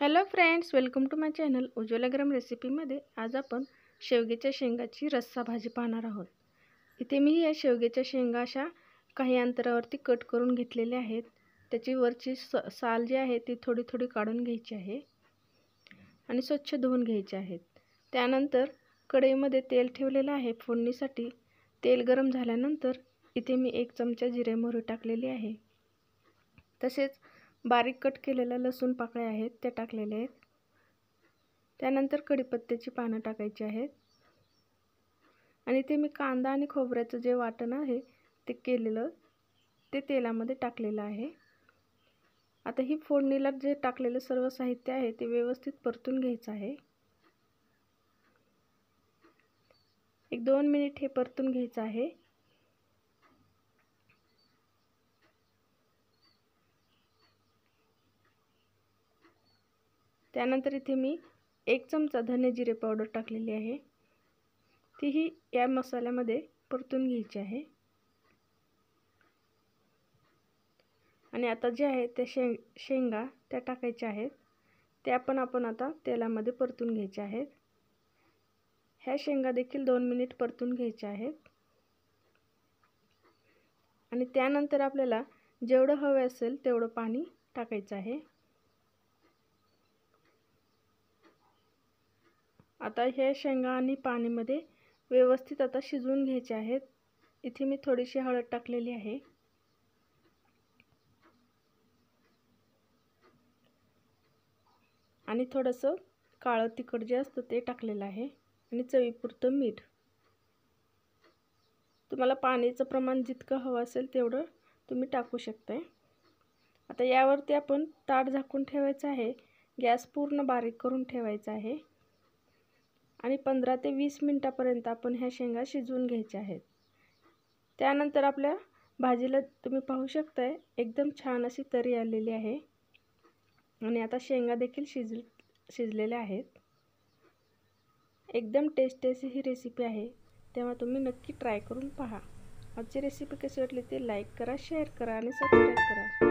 hello friends welcome to my channel उज्ज्वलाग्राम रेसिपीमध्ये आज आपण शेवग्याच्या शेंगाची रस्सा भाजी पाहणार आहोत इथे मी या शेवग्याच्या शेंगा अशा काही अंतरावरती कट करून घेतलेल्या आहेत त्याची वरची स साल जी आहे ती थोडी थोडी काढून घ्यायची आहे आणि स्वच्छ धुवून घ्यायची आहेत त्यानंतर कढईमध्ये तेल ठेवलेलं आहे फोडणीसाठी तेल गरम झाल्यानंतर इथे मी एक चमचा जिरे मोहरी टाकलेली आहे तसेच बारीक कट केलेल्या लसूण पाकळ्या आहेत त्या टाकलेल्या आहेत त्यानंतर कढीपत्त्याची पानं टाकायची आहेत आणि ते मी कांदा आणि खोबऱ्याचं जे वाटण आहे ते केलेलं ते तेलामध्ये टाकलेलं आहे आता ही फोडणीला जे टाकलेलं सर्व साहित्य आहे ते व्यवस्थित परतून घ्यायचं आहे एक दोन मिनिट हे परतून घ्यायचं आहे त्यानंतर इथे मी एक चमचा धने जिरे पावडर टाकलेली आहे तीही या मसाल्यामध्ये परतून घ्यायची आहे आणि आता जे आहे ते शेंग शेंगा त्या टाकायच्या आहेत त्या पण आपण आता तेलामध्ये परतून घ्यायच्या आहेत ह्या शेंगा देखील दोन मिनिट परतून घ्यायच्या आहेत आणि त्यानंतर आपल्याला जेवढं हवे असेल तेवढं पाणी टाकायचं आहे आता हे शेंगा आणि पाणीमध्ये व्यवस्थित आता शिजवून घ्यायचे आहेत इथे मी थोडीशी हळद टाकलेली आहे आणि थोडंसं काळं तिखट जे असतं ते टाकलेलं आहे आणि चवीपुरतं मीठ तुम्हाला पाण्याचं प्रमाण जितकं हवं असेल तेवढं तुम्ही टाकू शकता आता यावरती आपण ताट झाकून ठेवायचं आहे गॅस पूर्ण बारीक करून ठेवायचा आहे आणि पंधरा ते वीस मिनटापर्यंत आपण ह्या शेंगा शिजवून घ्यायच्या आहेत त्यानंतर आपल्या भाजीला तुम्ही पाहू शकताय एकदम छान अशी तरी आलेली आहे आणि आता शेंगा देखील शिज शिजलेल्या आहेत एकदम टेस्टी अशी ही रेसिपी आहे तेव्हा तुम्ही नक्की ट्राय करून पहा आजची रेसिपी कशी वाटली ते लाईक करा शेअर करा आणि सबस्क्राईब करा